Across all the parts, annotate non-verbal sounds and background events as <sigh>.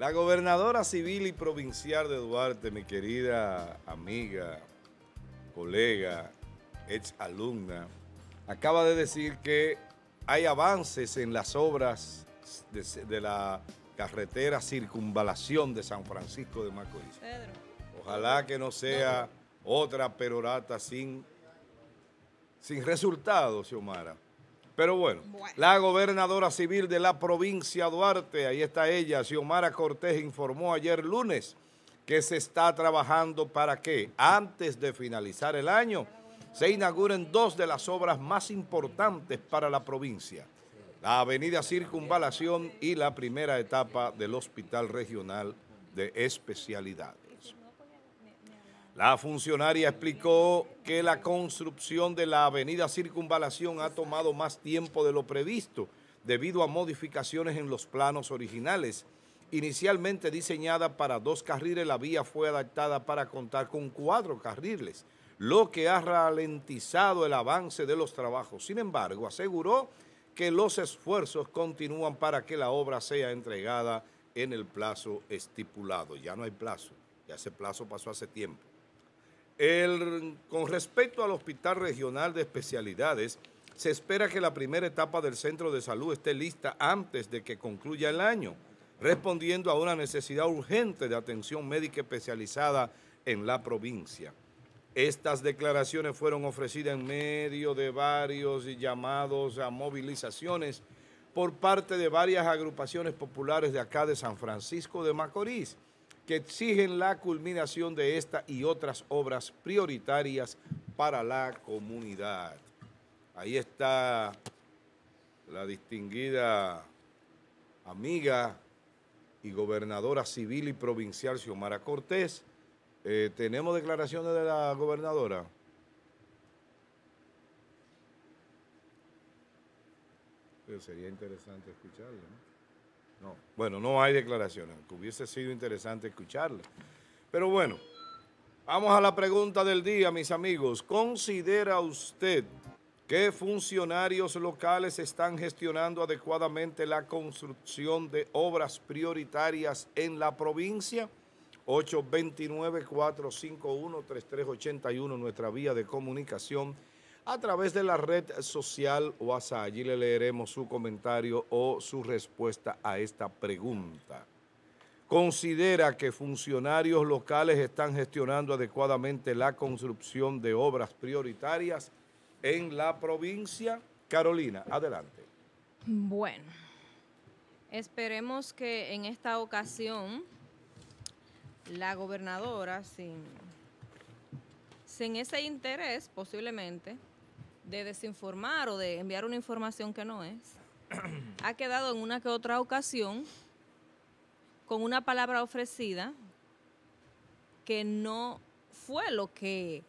La gobernadora civil y provincial de Duarte, mi querida amiga, colega, ex alumna, acaba de decir que hay avances en las obras de, la carretera circunvalación de San Francisco de Macorís. Ojalá que no sea otra perorata sin, sin resultados, Xiomara. Pero bueno, la gobernadora civil de la provincia Duarte, ahí está ella, Xiomara Cortés, informó ayer lunes que se está trabajando para que antes de finalizar el año se inauguren dos de las obras más importantes para la provincia, la avenida Circunvalación y la primera etapa del Hospital Regional de Especialidad. La funcionaria explicó que la construcción de la avenida Circunvalación ha tomado más tiempo de lo previsto debido a modificaciones en los planos originales. Inicialmente diseñada para dos carriles, la vía fue adaptada para contar con cuatro carriles, lo que ha ralentizado el avance de los trabajos. Sin embargo, aseguró que los esfuerzos continúan para que la obra sea entregada en el plazo estipulado. Ya no hay plazo, ya ese plazo pasó hace tiempo con respecto al Hospital Regional de Especialidades, se espera que la primera etapa del centro de salud esté lista antes de que concluya el año, respondiendo a una necesidad urgente de atención médica especializada en la provincia. Estas declaraciones fueron ofrecidas en medio de varios llamados a movilizaciones por parte de varias agrupaciones populares de acá de San Francisco de Macorís que exigen la culminación de esta y otras obras prioritarias para la comunidad. Ahí está la distinguida amiga y gobernadora civil y provincial Xiomara Cortés. Eh, ¿Tenemos declaraciones de la gobernadora? Pues sería interesante escucharla. ¿no? No. Bueno, no hay declaraciones, aunque hubiese sido interesante escucharla. Pero bueno, vamos a la pregunta del día, mis amigos. ¿Considera usted que funcionarios locales están gestionando adecuadamente la construcción de obras prioritarias en la provincia? 829-451-3381, nuestra vía de comunicación a través de la red social WhatsApp. Allí le leeremos su comentario o su respuesta a esta pregunta. ¿Considera que funcionarios locales están gestionando adecuadamente la construcción de obras prioritarias en la provincia? Carolina, adelante. Bueno, esperemos que en esta ocasión la gobernadora, sin, sin ese interés posiblemente, de desinformar o de enviar una información que no es, <clears throat> ha quedado en una que otra ocasión con una palabra ofrecida que no fue lo que,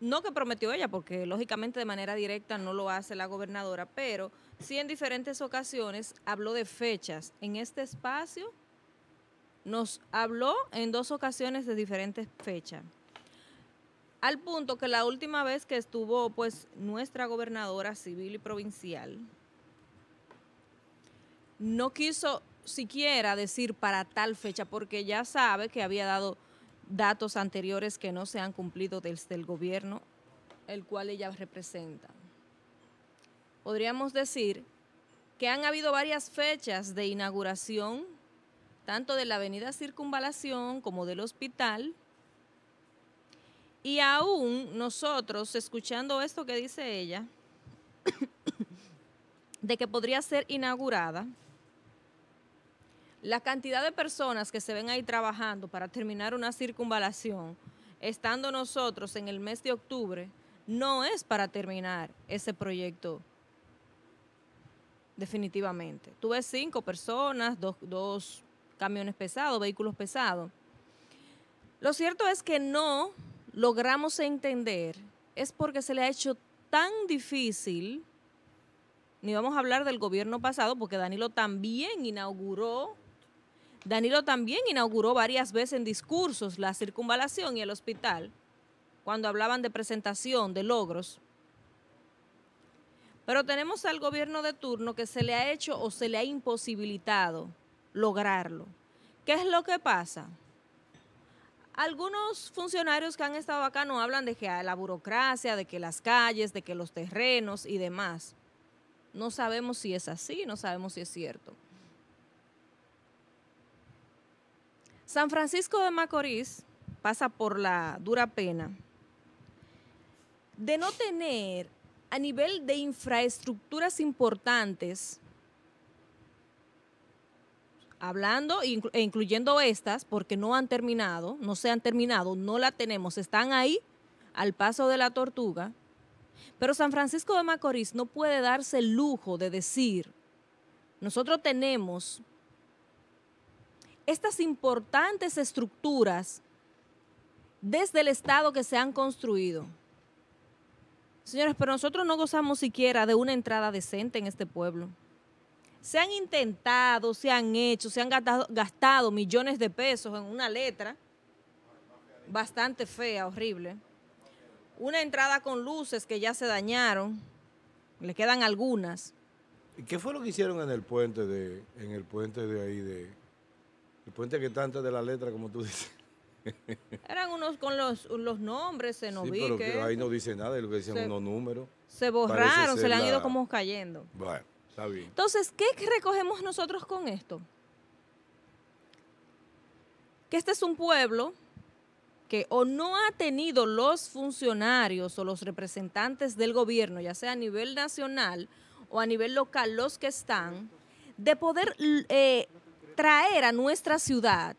no que prometió ella, porque lógicamente de manera directa no lo hace la gobernadora, pero sí en diferentes ocasiones habló de fechas. En este espacio nos habló en dos ocasiones de diferentes fechas. Al punto que la última vez que estuvo pues nuestra gobernadora civil y provincial no quiso siquiera decir para tal fecha porque ya sabe que había dado datos anteriores que no se han cumplido desde el gobierno el cual ella representa. Podríamos decir que han habido varias fechas de inauguración, tanto de la avenida Circunvalación como del hospital, y aún nosotros, escuchando esto que dice ella, <coughs> de que podría ser inaugurada, la cantidad de personas que se ven ahí trabajando para terminar una circunvalación, estando nosotros en el mes de octubre, no es para terminar ese proyecto definitivamente. tuve cinco personas, dos, dos camiones pesados, vehículos pesados. Lo cierto es que no logramos entender es porque se le ha hecho tan difícil, ni vamos a hablar del gobierno pasado, porque Danilo también inauguró, Danilo también inauguró varias veces en discursos la circunvalación y el hospital, cuando hablaban de presentación, de logros. Pero tenemos al gobierno de turno que se le ha hecho o se le ha imposibilitado lograrlo. ¿Qué es lo que pasa? Algunos funcionarios que han estado acá no hablan de que la burocracia, de que las calles, de que los terrenos y demás. No sabemos si es así, no sabemos si es cierto. San Francisco de Macorís pasa por la dura pena de no tener a nivel de infraestructuras importantes hablando e incluyendo estas, porque no han terminado, no se han terminado, no la tenemos, están ahí al paso de la tortuga. Pero San Francisco de Macorís no puede darse el lujo de decir, nosotros tenemos estas importantes estructuras desde el Estado que se han construido. Señores, pero nosotros no gozamos siquiera de una entrada decente en este pueblo se han intentado, se han hecho, se han gastado, millones de pesos en una letra bastante fea, horrible. Una entrada con luces que ya se dañaron, le quedan algunas. ¿Y qué fue lo que hicieron en el puente de, en el puente de ahí de, el puente que está antes de la letra, como tú dices? <laughs> Eran unos con los, nombres, se nos sí, pero ahí no dice nada, lo que decían unos números. Se borraron, se le han ido como cayendo. Bueno. Entonces, ¿qué recogemos nosotros con esto? Que este es un pueblo que o no ha tenido los funcionarios o los representantes del gobierno, ya sea a nivel nacional o a nivel local, los que están, de poder eh, traer a nuestra ciudad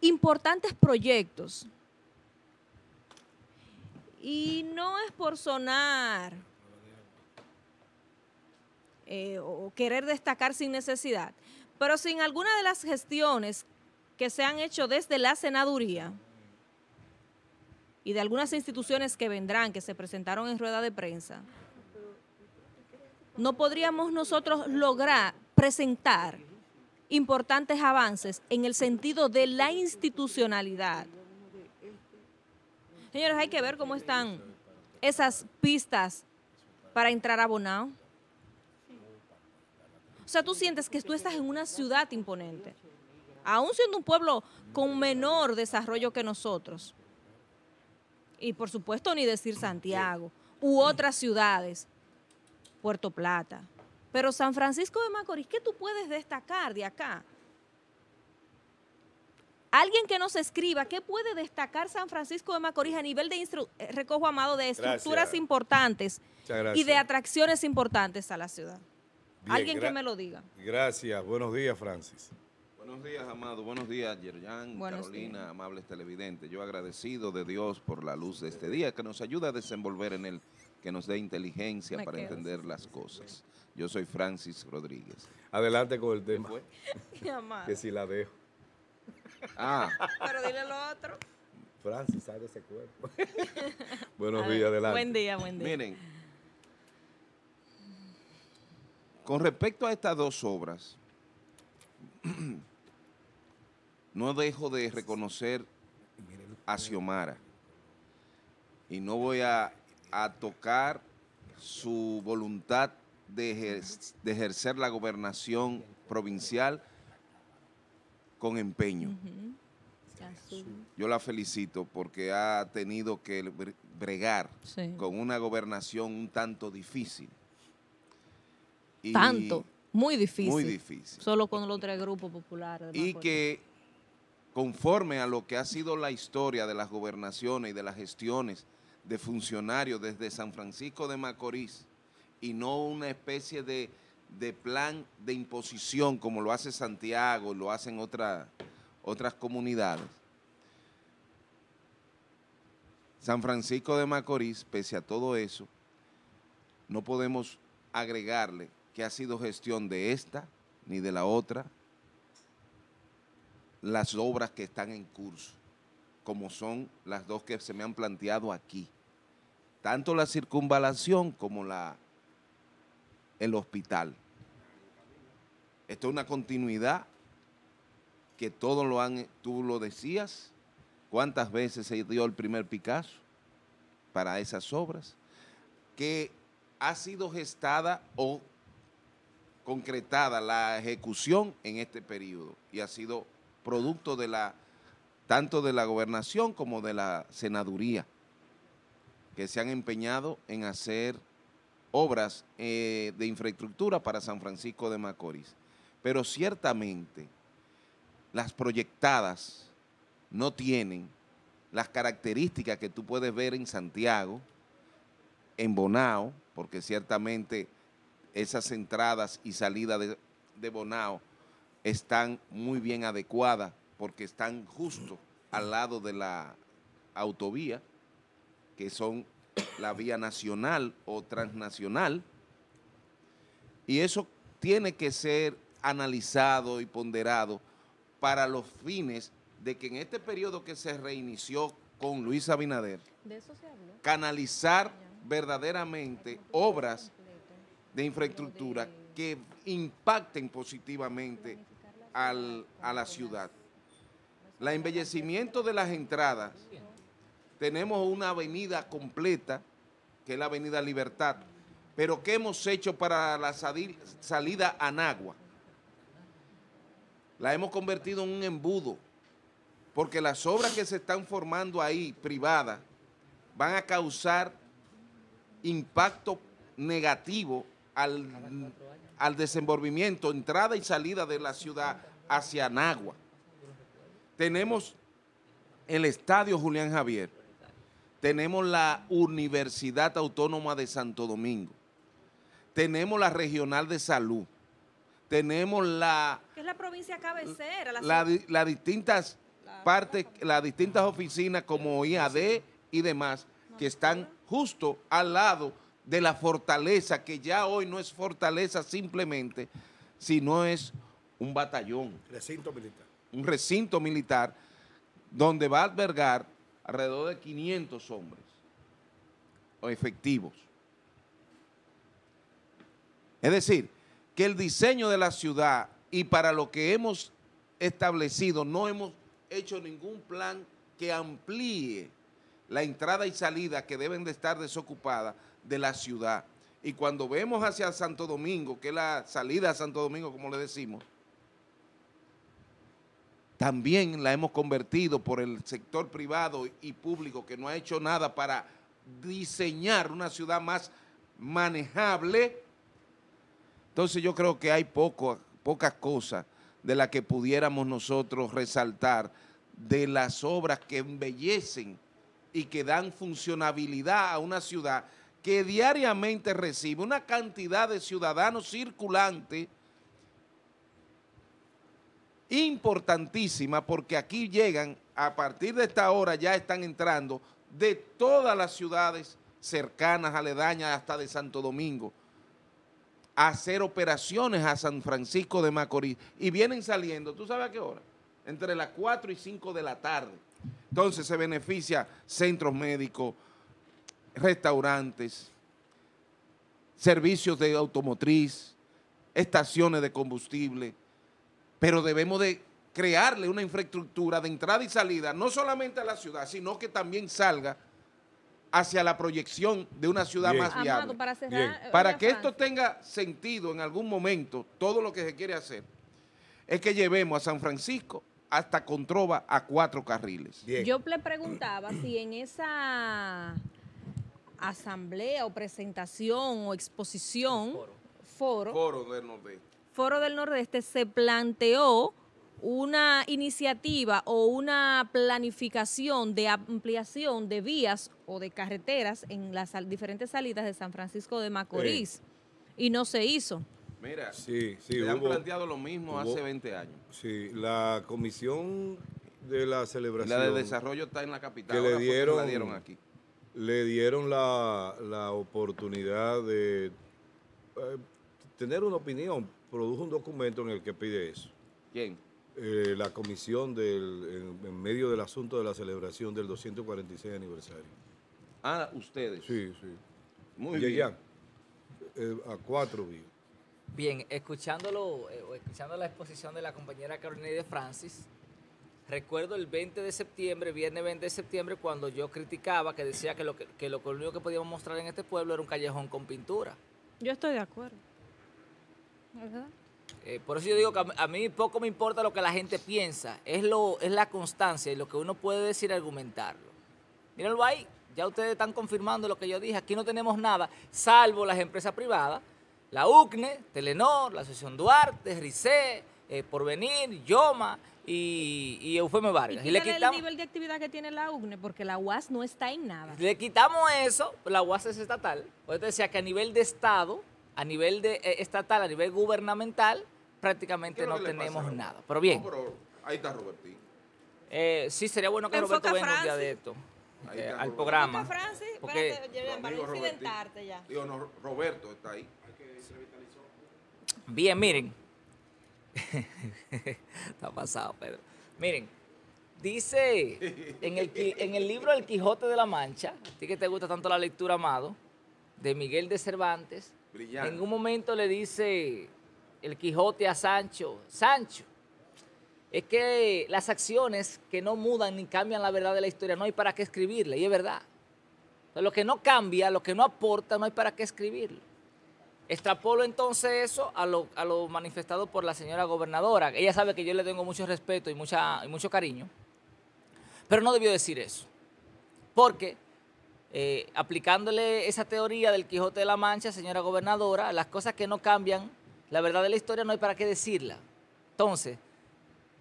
importantes proyectos. Y no es por sonar eh, o querer destacar sin necesidad, pero sin alguna de las gestiones que se han hecho desde la senaduría y de algunas instituciones que vendrán, que se presentaron en rueda de prensa, no podríamos nosotros lograr presentar importantes avances en el sentido de la institucionalidad. Señores, hay que ver cómo están esas pistas para entrar a Bonao. O sea, tú sientes que tú estás en una ciudad imponente, aún siendo un pueblo con menor desarrollo que nosotros. Y por supuesto ni decir Santiago u otras ciudades, Puerto Plata. Pero San Francisco de Macorís, ¿qué tú puedes destacar de acá? Alguien que nos escriba, ¿qué puede destacar San Francisco de Macorís a nivel de eh, recojo amado de estructuras importantes y de atracciones importantes a la ciudad? Alguien que me lo diga. Gracias. Buenos días, Francis. Buenos días, Amado. Buenos días, Yerjan, Carolina, amables televidentes. Yo agradecido de Dios por la luz de este día que nos ayuda a desenvolver en él, que nos dé inteligencia para entender las cosas. Yo soy Francis Rodríguez. Adelante con el tema. <laughs> que si la dejo. Ah. Pero dile lo otro. Francis, sale ese cuerpo. <laughs> Buenos días, adelante. Buen día, buen día. Miren, Con respecto a estas dos obras, <clears throat> no dejo de reconocer a Xiomara y no voy a, tocar su voluntad de, ejercer la gobernación provincial con empeño. Yo la felicito porque ha tenido que bregar con una gobernación un tanto difícil. Tanto, muy difícil. Muy difícil. Solo con los tres grupos populares. Y que conforme a lo que ha sido la historia de las gobernaciones y de las gestiones de funcionarios desde San Francisco de Macorís, y no una especie de, plan de imposición como lo hace Santiago, lo hacen otras comunidades. San Francisco de Macorís, pese a todo eso, no podemos agregarle que ha sido gestión de esta ni de la otra, las obras que están en curso, como son las dos que se me han planteado aquí, tanto la circunvalación como la, el hospital. Esto es una continuidad que todos lo han, tú lo decías, cuántas veces se dio el primer Picasso para esas obras, que ha sido gestada o concretada la ejecución en este periodo y ha sido producto de la tanto de la gobernación como de la senaduría, que se han empeñado en hacer obras eh, de infraestructura para San Francisco de Macorís. Pero ciertamente las proyectadas no tienen las características que tú puedes ver en Santiago, en Bonao, porque ciertamente esas entradas y salidas de, Bonao están muy bien adecuadas porque están justo al lado de la autovía, que son la vía nacional o transnacional, y eso tiene que ser analizado y ponderado para los fines de que en este periodo que se reinició con Luis Abinader, canalizar verdaderamente obras de infraestructura que impacten positivamente a la ciudad. La embellecimiento de las entradas, tenemos una avenida completa, que es la Avenida Libertad, pero ¿qué hemos hecho para la salida a Nagua? La hemos convertido en un embudo, porque las obras que se están formando ahí, privadas, van a causar impacto negativo al, desenvolvimiento, entrada y salida de la ciudad hacia Nagua. Tenemos el Estadio Julián Javier, tenemos la Universidad Autónoma de Santo Domingo, tenemos la Regional de Salud, tenemos la... ¿Qué es la provincia cabecera? Las distintas partes, las distintas oficinas como IAD y demás, que están justo al lado de la fortaleza, que ya hoy no es fortaleza simplemente, sino es un batallón. Recinto militar. Un recinto militar donde va a albergar alrededor de 500 hombres o efectivos. Es decir, que el diseño de la ciudad y para lo que hemos establecido, no hemos hecho ningún plan que amplíe la entrada y salida que deben de estar desocupadas de la ciudad. Y cuando vemos hacia Santo Domingo, que es la salida a Santo Domingo, como le decimos, también la hemos convertido por el sector privado y público que no ha hecho nada para diseñar una ciudad más manejable. Entonces yo creo que hay pocas cosas de las que pudiéramos nosotros resaltar de las obras que embellecen y que dan funcionabilidad a una ciudad que diariamente recibe una cantidad de ciudadanos circulantes importantísima, porque aquí llegan, a partir de esta hora ya están entrando de todas las ciudades cercanas, aledañas, hasta de Santo Domingo, a hacer operaciones a San Francisco de Macorís. Y vienen saliendo, ¿tú sabes a qué hora? Entre las 4 y 5 de la tarde. Entonces se beneficia centros médicos, restaurantes, servicios de automotriz, estaciones de combustible, pero debemos de crearle una infraestructura de entrada y salida, no solamente a la ciudad, sino que también salga hacia la proyección de una ciudad más viable. para, eh, que esto tenga sentido en algún momento, todo lo que se quiere hacer es que llevemos a San Francisco hasta Controva a cuatro carriles. Yo le preguntaba si en esa asamblea o presentación o exposición, foro. Foro, del Nordeste. se planteó una iniciativa o una planificación de ampliación de vías o de carreteras en las diferentes salidas de San Francisco de Macorís y no se hizo. Mira, sí, se han planteado lo mismo hace 20 años. Sí, la comisión de la celebración. La de desarrollo está en la capital. Que la dieron aquí le dieron la, oportunidad de eh, tener una opinión, produjo un documento en el que pide eso. ¿Quién? Eh, la comisión del, en, medio del asunto de la celebración del 246 aniversario. Ah, ustedes. Sí, sí. Muy bien. A, eh, a cuatro Bien, escuchándolo, escuchando la exposición de la compañera Carolina de Francis, Recuerdo el 20 de septiembre, viernes 20 de septiembre, cuando yo criticaba que decía que lo, que, lo único que podíamos mostrar en este pueblo era un callejón con pintura. Yo estoy de acuerdo. Eh, por eso yo digo que a, mí poco me importa lo que la gente piensa, es, lo, es la constancia y lo que uno puede decir argumentarlo. Mírenlo ahí, ya ustedes están confirmando lo que yo dije, aquí no tenemos nada, salvo las empresas privadas, la UCNE, Telenor, la Asociación Duarte, RICE, eh, Porvenir, Yoma, y, y Eufemio Vargas. Y, le el nivel de actividad que tiene la UGNE, porque la UAS no está en nada. Le quitamos eso, la UAS es estatal. Usted decía que a nivel de Estado, a nivel de eh, estatal, a nivel gubernamental, prácticamente no tenemos nada. Pero bien. ahí está Robertín. Eh, sí, sería bueno que Roberto venga un día de esto. Eh, al programa. Roberto está ahí. Bien, miren. <laughs> Está pasado, Pedro. Miren, dice en el, libro El Quijote de la Mancha, a ti que te gusta tanto la lectura, amado, de Miguel de Cervantes, en un momento le dice el Quijote a Sancho, Sancho, es que las acciones que no mudan ni cambian la verdad de la historia, no hay para qué escribirla, y es verdad. lo que no cambia, lo que no aporta, no hay para qué escribirlo. Extrapolo entonces eso a lo, manifestado por la señora gobernadora. Ella sabe que yo le tengo mucho respeto y, mucha, mucho cariño, pero no debió decir eso. Porque eh, aplicándole esa teoría del Quijote de la Mancha, señora gobernadora, las cosas que no cambian, la verdad de la historia no hay para qué decirla. Entonces,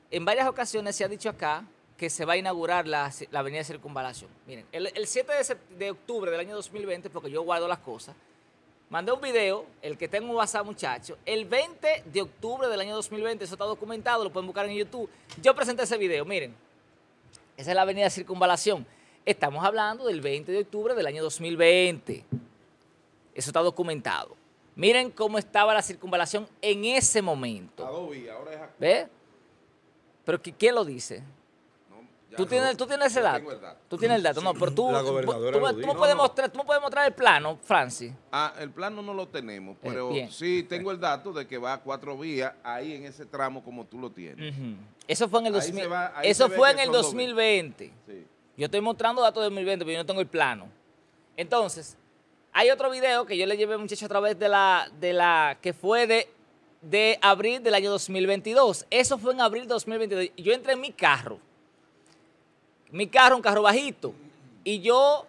en varias ocasiones se ha dicho acá que se va a inaugurar la, avenida de circunvalación. Miren, el, 7 de octubre del año 2020, porque yo guardo las cosas, mandé un video, el que tengo en WhatsApp, muchachos, el 20 de octubre del año 2020, eso está documentado, lo pueden buscar en YouTube. Yo presenté ese video, miren, esa es la avenida Circunvalación. Estamos hablando del 20 de octubre del año 2020. Eso está documentado. Miren cómo estaba la circunvalación en ese momento. ¿Ve? Pero ¿quién lo dice? tú, tienes, tú tienes ese dato. El Tú tienes el dato. No, pero <laughs> tú. tú, no, puedes Mostrar, me puedes mostrar el plano, Francis. Ah, el plano no lo tenemos, eh, pero sí tengo el dato de que va a cuatro vías ahí en ese tramo como tú lo tienes. Eso fue en el, eso fue en el 2020. Yo estoy mostrando datos de 2020, pero yo no tengo el plano. Entonces, hay otro video que yo le llevé, muchacho, a través de la, de la que fue de, de abril del año 2022. Eso fue en abril 2022. Yo entré en mi carro. Mi carro, un carro bajito. Y yo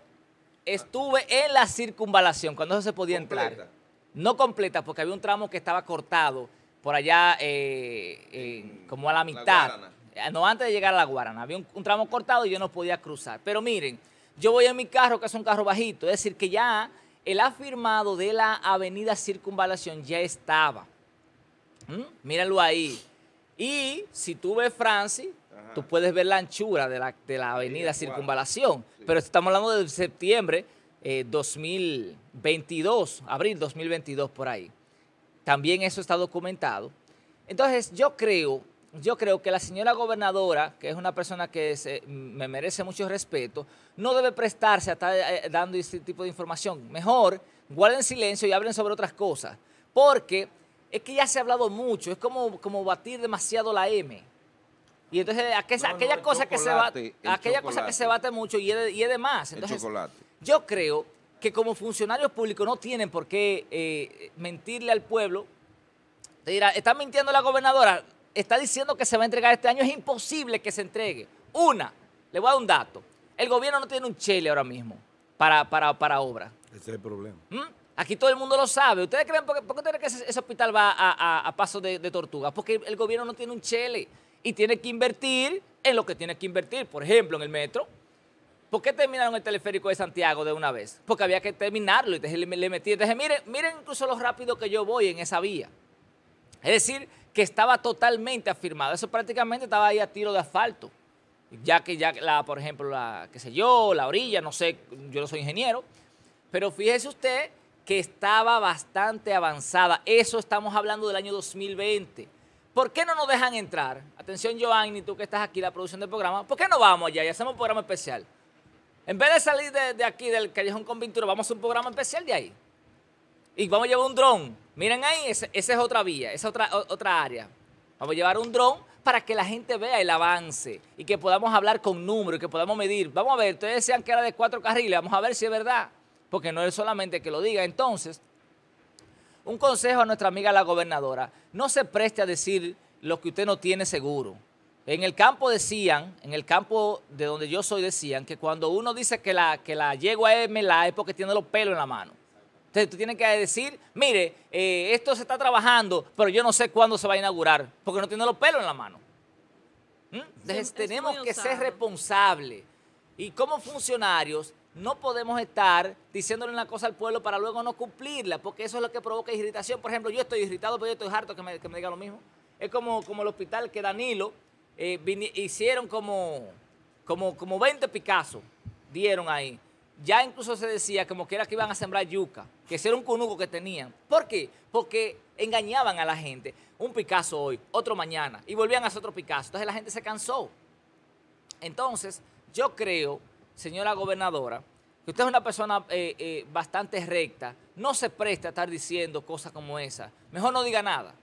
estuve en la circunvalación, cuando se podía entrar. No completa, porque había un tramo que estaba cortado por allá, eh, como a la mitad. Eh, no, antes de llegar a la Guarana. Había un, tramo cortado y yo no podía cruzar. Pero miren, yo voy en mi carro, que es un carro bajito. Es decir, que ya el afirmado de la avenida Circunvalación ya estaba. ¿Mm? Mírenlo ahí. Y si tú ves, Francis, tú puedes ver la anchura de la, avenida Circunvalación. Pero estamos hablando de septiembre 2022, eh, abril 2022 por ahí. También eso está documentado. Entonces yo creo, yo creo que la señora gobernadora, que es una persona que eh, me merece mucho respeto, no debe prestarse a estar eh, dando este tipo de información. Mejor guarden silencio y hablen sobre otras cosas. Porque es que ya se ha hablado mucho, es como batir demasiado la M. Y entonces aquella, cosa que se bate, aquella que se bate mucho y es de, y más. Entonces, yo creo que como funcionarios públicos no tienen por qué eh, mentirle al pueblo. Te dirá, está mintiendo la gobernadora, está diciendo que se va a entregar este año, es imposible que se entregue. Una, le voy a dar un dato. El gobierno no tiene un chele ahora mismo para, para, obra. Ese es el problema. ¿Mm? Aquí todo el mundo lo sabe. ¿Ustedes creen por qué, por creen que ese, hospital va a, paso de, de tortuga? Porque el gobierno no tiene un chele y tiene que invertir en lo que tiene que invertir. Por ejemplo, en el metro. ¿Por qué terminaron el teleférico de Santiago de una vez? Porque había que terminarlo y le metí. Entonces, miren, miren incluso lo rápido que yo voy en esa vía. Es decir, que estaba totalmente afirmado. Eso prácticamente estaba ahí a tiro de asfalto. Ya que ya la, por ejemplo, la, qué sé yo, la orilla, no sé, yo no soy ingeniero. Pero fíjese usted que estaba bastante avanzada. Eso estamos hablando del año 2020. ¿Por qué no nos dejan entrar? Atención, Joanny, tú que estás aquí, la producción del programa. ¿Por qué no vamos allá y hacemos un programa especial? En vez de salir de, aquí, del Callejón con Pintura, vamos a un programa especial de ahí. Y vamos a llevar un dron. Miren ahí, esa, es otra vía, esa es otra, otra área. Vamos a llevar un dron para que la gente vea el avance y que podamos hablar con números, que podamos medir. Vamos a ver, ustedes decían que era de cuatro carriles, vamos a ver si es verdad, porque no es solamente que lo diga. Entonces, un consejo a nuestra amiga la gobernadora. No se preste a decir lo que usted no tiene seguro. En el campo decían, en el campo de donde yo soy decían que cuando uno dice que la, que la yegua es la es porque tiene los pelos en la mano. Entonces tú tienes que decir, mire, eh, esto se está trabajando, pero yo no sé cuándo se va a inaugurar, porque no tiene los pelos en la mano. ¿Mm? Entonces tenemos que ser responsables. Y como funcionarios no podemos estar diciéndole una cosa al pueblo para luego no cumplirla, porque eso es lo que provoca irritación. Por ejemplo, yo estoy irritado, pero yo estoy harto que me, que digan lo mismo. Es como, como el hospital que Danilo eh, hicieron como, como, como 20 Picasso, dieron ahí. Ya incluso se decía como que era que iban a sembrar yuca, que ese era un conuco que tenían. ¿Por qué? Porque engañaban a la gente. Un Picasso hoy, otro mañana, y volvían a hacer otro Picasso. Entonces la gente se cansó. Entonces, yo creo señora gobernadora, que usted es una persona eh, eh, bastante recta, no se presta a estar diciendo cosas como esa. Mejor no diga nada,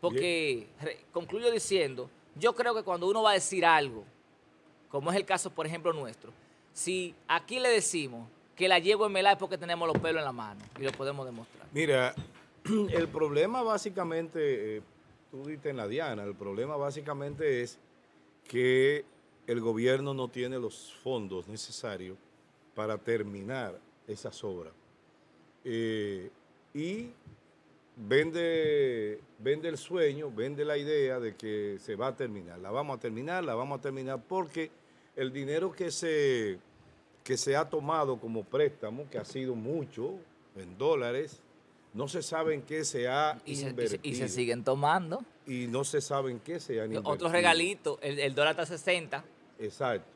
porque concluyo diciendo, yo creo que cuando uno va a decir algo, como es el caso, por ejemplo, nuestro, si aquí le decimos que la llevo en Melá es porque tenemos los pelos en la mano y lo podemos demostrar. Mira, <clears throat> el problema básicamente, eh, tú dices en la Diana, el problema básicamente es que el gobierno no tiene los fondos necesarios para terminar esas obras. Eh, y vende, vende el sueño, vende la idea de que se va a terminar. La vamos a terminar, la vamos a terminar, porque el dinero que se, que se ha tomado como préstamo, que ha sido mucho en dólares, no se sabe en qué se ha y invertido. Se, y, se, siguen tomando. Y no se sabe en qué se han invertido. Otro regalito, el, el dólar está a 60. Exacto.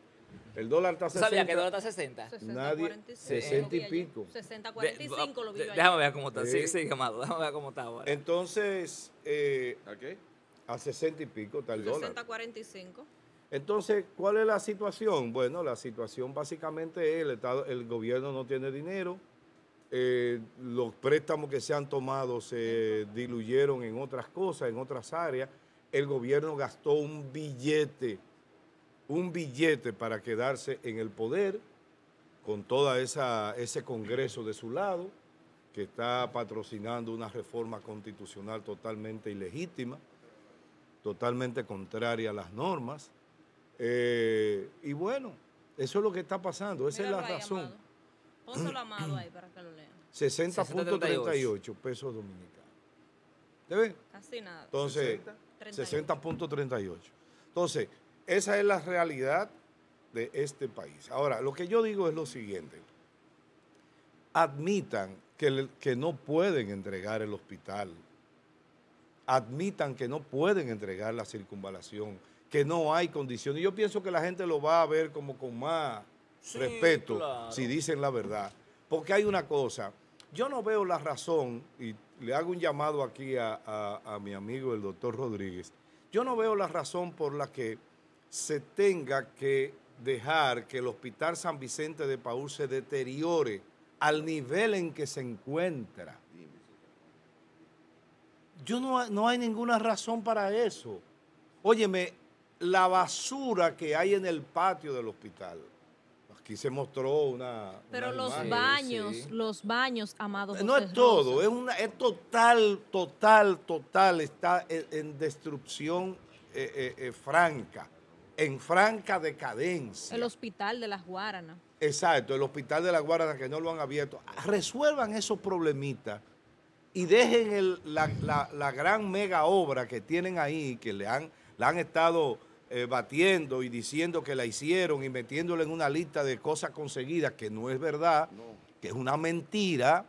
El dólar está a 60. ¿Sabía que el dólar está a 60? 60 60 y pico. 60, 45 lo vi yo Déjame ver cómo está. Sí, sí, Amado. Déjame ver cómo está ahora. Entonces, eh, ¿a qué? A 60 y pico está el 60, dólar. 60, 45. Entonces, ¿cuál es la situación? Bueno, la situación básicamente es el, el gobierno no tiene dinero, eh, los préstamos que se han tomado se diluyeron en otras cosas, en otras áreas. El gobierno gastó un billete, un billete para quedarse en el poder con todo ese Congreso de su lado, que está patrocinando una reforma constitucional totalmente ilegítima, totalmente contraria a las normas. Eh, y bueno, eso es lo que está pasando, esa es la razón. Amado. la amado ahí para 60.38 pesos dominicanos. ¿Te Casi nada. Entonces, 60.38. Entonces, esa es la realidad de este país. Ahora, lo que yo digo es lo siguiente. Admitan que, que no pueden entregar el hospital. Admitan que no pueden entregar la circunvalación, que no hay condiciones. Yo pienso que la gente lo va a ver como con más respeto si dicen la verdad. Porque hay una cosa, yo no veo la razón, y le hago un llamado aquí a, mi amigo el doctor Rodríguez, yo no veo la razón por la que se tenga que dejar que el Hospital San Vicente de Paúl se deteriore al nivel en que se encuentra. Yo no hay ninguna razón para eso. Óyeme, la basura que hay en el patio del hospital, Aquí se mostró una. Pero los baños, los baños, amados. No es todo, es, una, total, total, total. Está en destrucción eh, eh, eh, franca, en franca decadencia. El hospital de las Guaranas. Exacto, el hospital de las Guaranas que no lo han abierto. Resuelvan esos problemitas y dejen la, gran mega obra que tienen ahí, que le han, la han estado eh, batiendo y diciendo que la hicieron y metiéndole en una lista de cosas conseguidas que no es verdad, que es una mentira,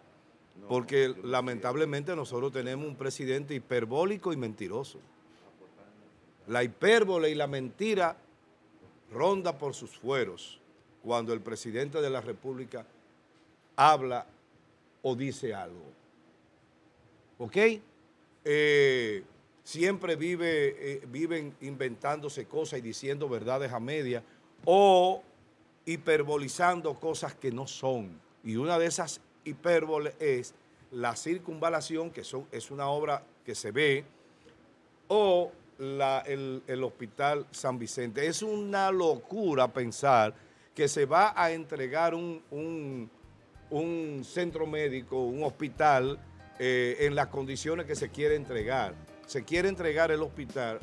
porque lamentablemente nosotros tenemos un presidente hiperbólico y mentiroso. La hipérbole y la mentira ronda por sus fueros cuando el presidente de la República habla o dice algo. ¿Ok? Eh, siempre vive, eh, viven inventándose cosas y diciendo verdades a media o hiperbolizando cosas que no son. Y una de esas hipérboles es la circunvalación, que es una obra que se ve, o el, Hospital San Vicente. Es una locura pensar que se va a entregar un, centro médico, un hospital, eh, en las condiciones que se quiere entregar se quiere entregar el hospital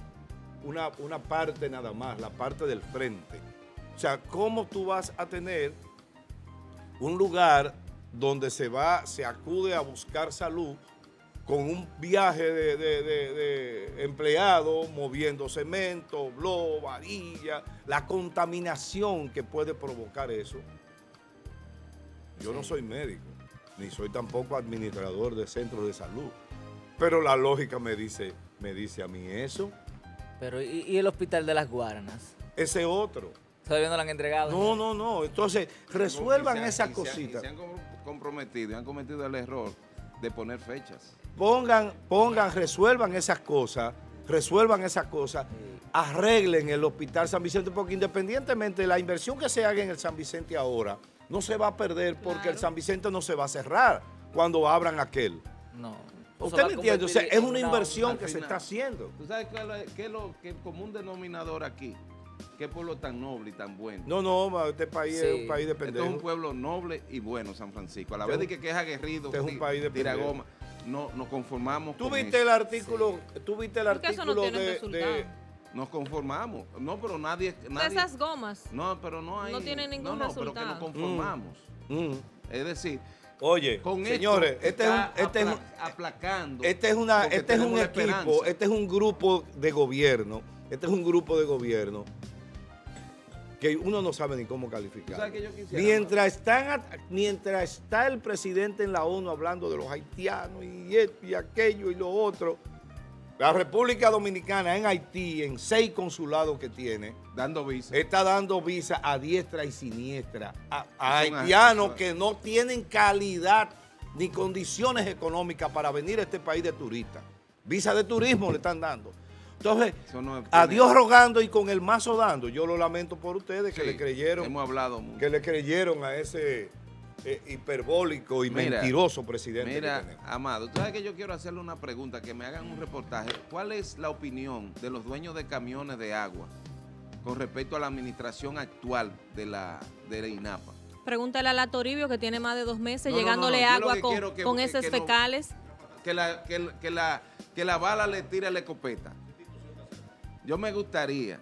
una, parte nada más, la parte del frente. O sea, ¿cómo tú vas a tener un lugar donde se va, se acude a buscar salud con un viaje de, de, empleado moviendo cemento, blo, varilla, la contaminación que puede provocar eso? Yo no soy médico, ni soy tampoco administrador de centros de salud. Pero la lógica me dice, me dice a mí eso. Pero, ¿y, el hospital de las Guarnas? Ese otro. Todavía no lo han entregado. No, no, no. Entonces, resuelvan esas cositas. Se han comprometido han cometido el error de poner fechas. Pongan, pongan, resuelvan esas cosas, resuelvan esas cosas, arreglen el Hospital San Vicente, porque independientemente de la inversión que se haga en el San Vicente ahora, no se va a perder porque el San Vicente no se va a cerrar cuando abran aquel. No. Pues Usted me entiende, o sea, es una inversión que se está haciendo. ¿Tú sabes qué es lo que es común denominador aquí? Qué pueblo tan noble y tan bueno. No, no, este país es un país dependiente. Este es un pueblo noble y bueno, San Francisco. A la este vez de que, es aguerrido, este es un país de tiragoma. No, nos conformamos. ¿Tú viste el artículo? ¿Tú viste el artículo no de, Nos conformamos. No, pero nadie, nadie. Esas gomas. No, pero no hay. No tiene ningún resultado. no, Pero que nos conformamos. Mm. Mm. Es decir, Oye, señores, este es, este un, aplacando este es una, este es un equipo, este es un grupo de gobierno, este es un grupo de gobierno que uno no sabe ni cómo calificar. mientras, están, mientras está el presidente en la ONU hablando de los haitianos y esto y aquello y lo otro, la República Dominicana en Haití, en seis consulados que tiene, dando visa. está dando visa a diestra y siniestra a, haitianos que no tienen calidad ni condiciones económicas para venir a este país de turista. Visa de turismo le están dando. Entonces, a Dios rogando y con el mazo dando. Yo lo lamento por ustedes que le creyeron. Hemos hablado mucho. Que le creyeron a ese eh, hiperbólico y mentiroso presidente. Mira, Amado, tú sabes que yo quiero hacerle una pregunta, que me hagan un reportaje. ¿Cuál es la opinión de los dueños de camiones de agua con respecto a la administración actual de la, de la INAPA? Pregúntale a la Toribio que tiene más de dos meses llegándole agua con, esos fecales. que, la, que, la, que la bala le tira la escopeta. Yo me gustaría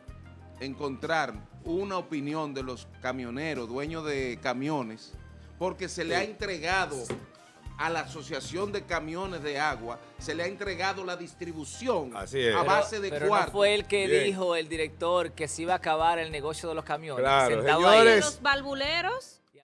encontrar una opinión de los camioneros, dueños de camiones, porque se le ha entregado a la Asociación de Camiones de Agua, se le ha entregado la distribución a base de pero, pero fue el que dijo el director que se iba a acabar el negocio de los camiones. Claro, señores. Ahí. Los valvuleros